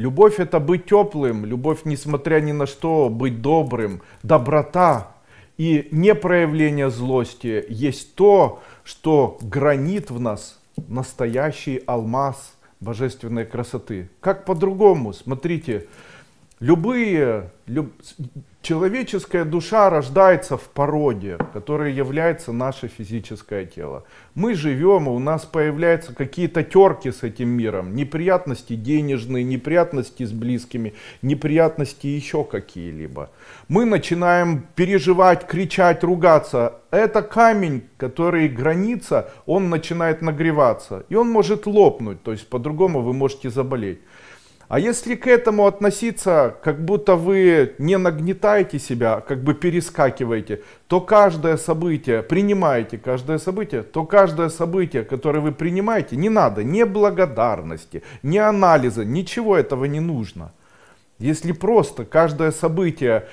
Любовь это быть теплым, любовь, несмотря ни на что, быть добрым, доброта и не проявление злости есть то, что гранит в нас настоящий алмаз божественной красоты. Как по-другому? Смотрите, Любые, люб... человеческая душа рождается в породе, которая является наше физическое тело. Мы живем, у нас появляются какие-то терки с этим миром, неприятности денежные, неприятности с близкими, неприятности еще какие-либо. Мы начинаем переживать, кричать, ругаться. Это камень, который граница, он начинает нагреваться, и он может лопнуть, то есть по-другому вы можете заболеть. А если к этому относиться, как будто вы не нагнетаете себя, как бы перескакиваете, то каждое событие, принимаете каждое событие, то каждое событие, которое вы принимаете, не надо ни благодарности, ни анализа, ничего этого не нужно. Если просто каждое событие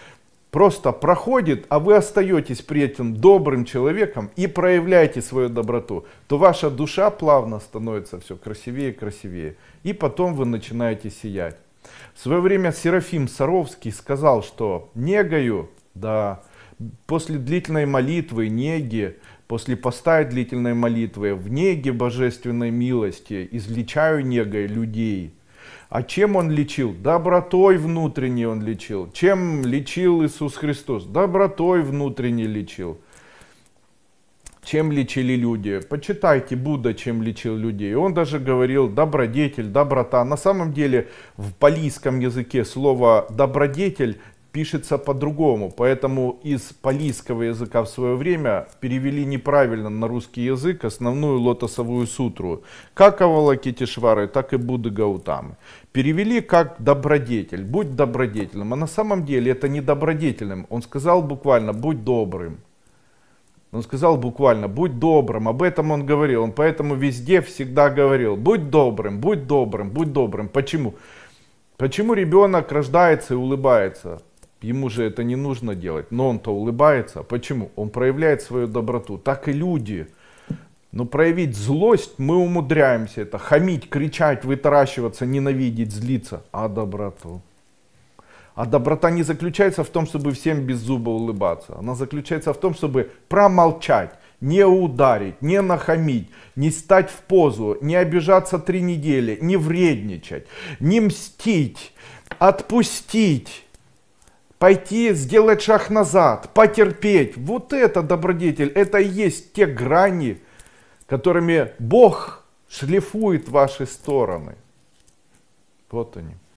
просто проходит, а вы остаетесь при этом добрым человеком и проявляете свою доброту, то ваша душа плавно становится все красивее и красивее. И потом вы начинаете сиять. В свое время Серафим Саровский сказал, что негаю, да, после длительной молитвы, неги, после поста и длительной молитвы, в неге божественной милости, изличаю негой людей – а чем он лечил? Добротой внутренней он лечил. Чем лечил Иисус Христос? Добротой внутренней лечил. Чем лечили люди? Почитайте Будда, чем лечил людей. Он даже говорил добродетель, доброта. На самом деле в палийском языке слово добродетель пишется по-другому. Поэтому из палийского языка в свое время перевели неправильно на русский язык основную лотосовую сутру. Как Авалакитишвары, так и Будды Гаутамы. Перевели как добродетель, будь добродетельным. А на самом деле это не добродетельным. Он сказал буквально, будь добрым. Он сказал буквально, будь добрым, об этом он говорил. Он поэтому везде всегда говорил, будь добрым, будь добрым, будь добрым. Почему? Почему ребенок рождается и улыбается? Ему же это не нужно делать, но он-то улыбается. Почему? Он проявляет свою доброту. Так и люди. Но ну, проявить злость мы умудряемся. Это хамить, кричать, вытаращиваться, ненавидеть, злиться. А доброту? А доброта не заключается в том, чтобы всем без зуба улыбаться. Она заключается в том, чтобы промолчать, не ударить, не нахамить, не стать в позу, не обижаться три недели, не вредничать, не мстить, отпустить пойти сделать шаг назад, потерпеть. Вот это добродетель, это и есть те грани, которыми Бог шлифует ваши стороны. Вот они.